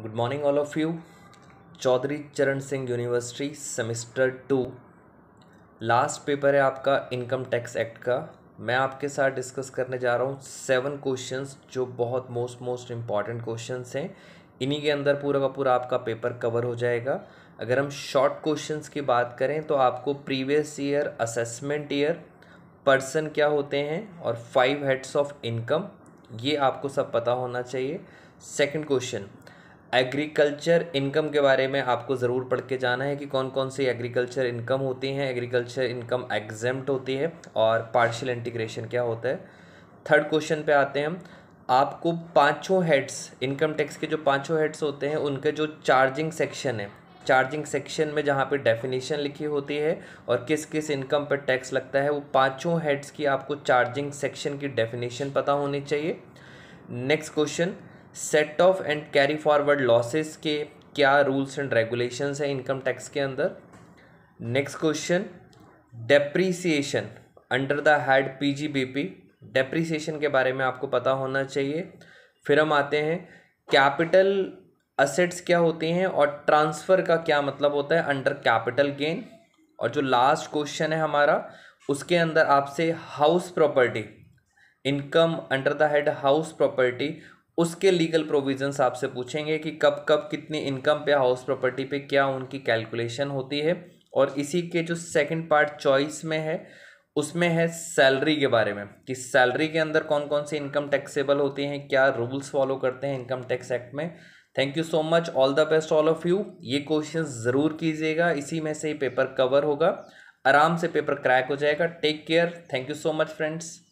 good morning all of you Chaudhary Charan Singh university semester two last paper है आपका income tax act का मैं आपके साथ डिस्कस करने जा रहा हूँ सेवन क्वेश्चंस जो बहुत मोस्ट मोस्ट इम्पॉर्टेंट क्वेश्चंस हैं इन्हीं के अंदर पूरा का पूरा आपका पेपर कवर हो जाएगा अगर हम शॉर्ट क्वेश्चंस की बात करें तो आपको previous year assessment year person क्या होते हैं और फाइव हेड्स ऑफ इनकम ये आपको सब पता होना चाहिए सेकंड क्वेश्चन एग्रीकल्चर इनकम के बारे में आपको ज़रूर पढ़ के जाना है कि कौन कौन सी एग्रीकल्चर इनकम होती हैं एग्रीकल्चर इनकम एग्जेम्ट होती है और पार्शियल इंटीग्रेशन क्या होता है थर्ड क्वेश्चन पे आते हैं हम आपको पांचों हेड्स इनकम टैक्स के जो पांचों हेड्स होते हैं उनके जो चार्जिंग सेक्शन है चार्जिंग सेक्शन में जहाँ पर डेफिनेशन लिखी होती है और किस किस इनकम पर टैक्स लगता है वो पाँचों हेड्स की आपको चार्जिंग सेक्शन की डेफिनेशन पता होनी चाहिए next question set off and carry forward losses के क्या रूल्स एंड रेगुलेशंस हैं इनकम टैक्स के अंदर next question depreciation under the B PGBP depreciation के बारे में आपको पता होना चाहिए फिर हम आते हैं कैपिटल असेट्स क्या होते हैं और ट्रांसफ़र का क्या मतलब होता है अंडर कैपिटल गेन और जो लास्ट क्वेश्चन है हमारा उसके अंदर आपसे house property income under the head house property उसके लीगल प्रोविजंस आपसे पूछेंगे कि कब कब कितनी इनकम पे हाउस प्रॉपर्टी पे क्या उनकी कैलकुलेशन होती है और इसी के जो सेकंड पार्ट चॉइस में है उसमें है सैलरी के बारे में कि सैलरी के अंदर कौन कौन सी इनकम टैक्सेबल होती हैं क्या रूल्स फॉलो करते हैं इनकम टैक्स एक्ट में thank you so much all the best all of you ये क्वेश्चन ज़रूर कीजिएगा इसी में से ही पेपर कवर होगा आराम से पेपर क्रैक हो जाएगा take care thank you so much friends